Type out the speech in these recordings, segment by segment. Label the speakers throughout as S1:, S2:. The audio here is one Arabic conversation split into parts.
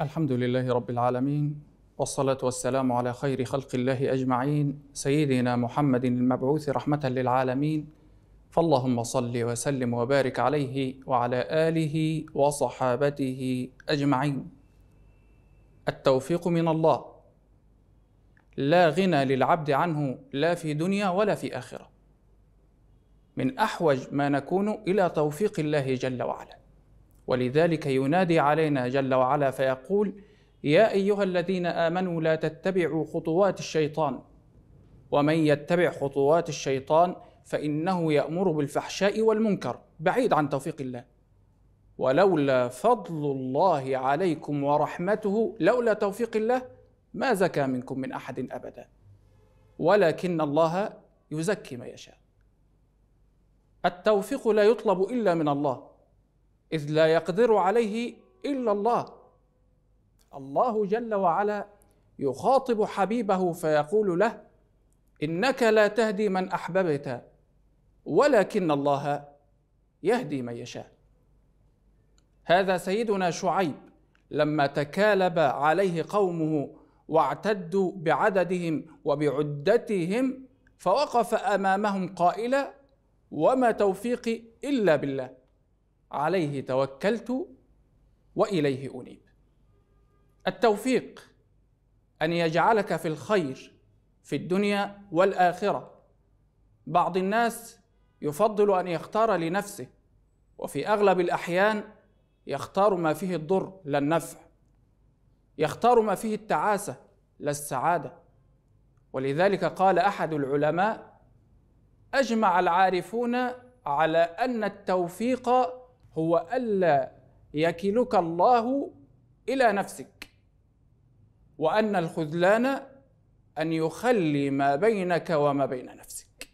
S1: الحمد لله رب العالمين والصلاة والسلام على خير خلق الله أجمعين سيدنا محمد المبعوث رحمة للعالمين فاللهم صل وسلم وبارك عليه وعلى آله وصحابته أجمعين التوفيق من الله لا غنى للعبد عنه لا في دنيا ولا في آخرة من أحوج ما نكون إلى توفيق الله جل وعلا ولذلك ينادي علينا جل وعلا فيقول يا ايها الذين امنوا لا تتبعوا خطوات الشيطان ومن يتبع خطوات الشيطان فانه يامر بالفحشاء والمنكر بعيد عن توفيق الله ولولا فضل الله عليكم ورحمته لولا توفيق الله ما زكى منكم من احد ابدا ولكن الله يزكي ما يشاء التوفيق لا يطلب الا من الله إذ لا يقدر عليه إلا الله الله جل وعلا يخاطب حبيبه فيقول له إنك لا تهدي من أحببت ولكن الله يهدي من يشاء هذا سيدنا شعيب لما تكالب عليه قومه واعتدوا بعددهم وبعدتهم فوقف امامهم قائلا وما توفيقي الا بالله عليه توكلت واليه انيب التوفيق ان يجعلك في الخير في الدنيا والاخره بعض الناس يفضل ان يختار لنفسه وفي اغلب الاحيان يختار ما فيه الضر لا النفع يختار ما فيه التعاسه لا السعاده ولذلك قال احد العلماء اجمع العارفون على ان التوفيق هو ألا يكلك الله إلى نفسك وأن الخذلان أن يخلي ما بينك وما بين نفسك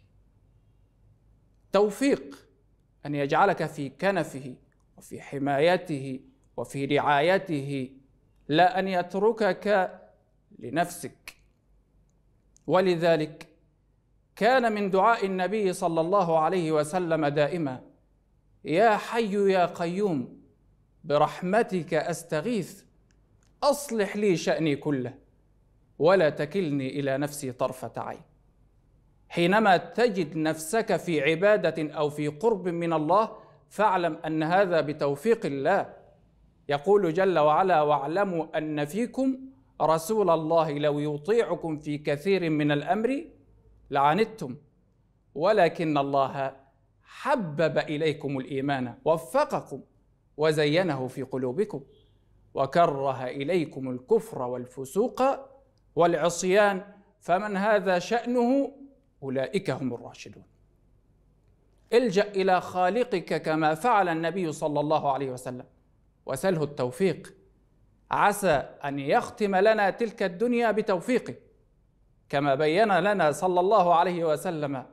S1: توفيق أن يجعلك في كنفه وفي حمايته وفي رعايته لا أن يتركك لنفسك ولذلك كان من دعاء النبي صلى الله عليه وسلم دائما يا حي يا قيوم برحمتك استغيث اصلح لي شاني كله ولا تكلني الى نفسي طرفه عين حينما تجد نفسك في عباده او في قرب من الله فاعلم ان هذا بتوفيق الله يقول جل وعلا واعلموا ان فيكم رسول الله لو يطيعكم في كثير من الامر لعنتم ولكن الله حبب اليكم الايمان وفقكم وزينه في قلوبكم وكره اليكم الكفر والفسوق والعصيان فمن هذا شانه اولئك هم الراشدون الجا الى خالقك كما فعل النبي صلى الله عليه وسلم وسله التوفيق عسى ان يختم لنا تلك الدنيا بتوفيقه كما بين لنا صلى الله عليه وسلم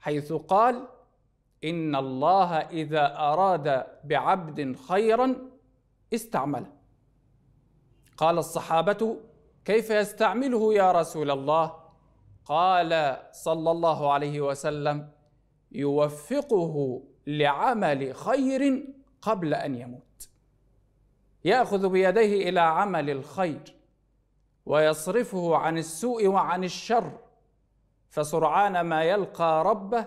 S1: حيث قال إن الله إذا أراد بعبد خيرا استعمله قال الصحابة كيف يستعمله يا رسول الله قال صلى الله عليه وسلم يوفقه لعمل خير قبل أن يموت يأخذ بيديه إلى عمل الخير ويصرفه عن السوء وعن الشر فسرعان ما يلقى ربه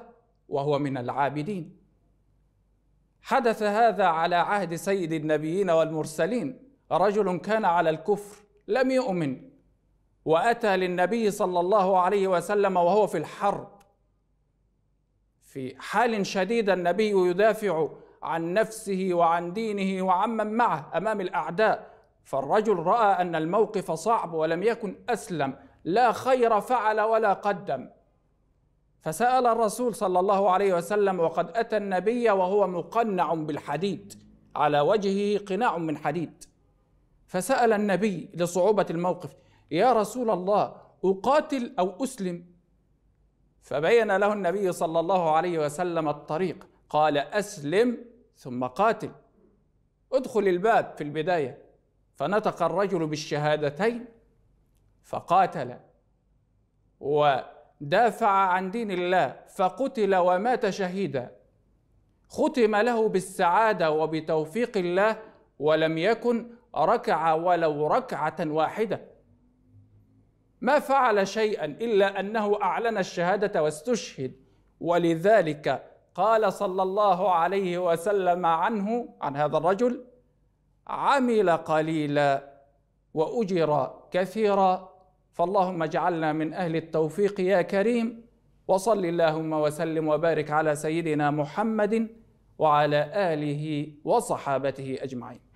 S1: وهو من العابدين حدث هذا على عهد سيد النبيين والمرسلين رجل كان على الكفر لم يؤمن واتى للنبي صلى الله عليه وسلم وهو في الحرب في حال شديد النبي يدافع عن نفسه وعن دينه وعمن معه امام الاعداء فالرجل راى ان الموقف صعب ولم يكن اسلم لا خير فعل ولا قدم فسأل الرسول صلى الله عليه وسلم وقد أتى النبي وهو مقنع بالحديد على وجهه قناع من حديد فسأل النبي لصعوبة الموقف يا رسول الله أقاتل أو أسلم فبين له النبي صلى الله عليه وسلم الطريق قال أسلم ثم قاتل ادخل الباب في البداية فنطق الرجل بالشهادتين فقاتل و دافع عن دين الله فقتل ومات شهيدا ختم له بالسعاده وبتوفيق الله ولم يكن ركع ولو ركعه واحده ما فعل شيئا الا انه اعلن الشهاده واستشهد ولذلك قال صلى الله عليه وسلم عنه عن هذا الرجل عمل قليلا واجر كثيرا فاللهم اجعلنا من أهل التوفيق يا كريم وصل اللهم وسلم وبارك على سيدنا محمد وعلى آله وصحابته أجمعين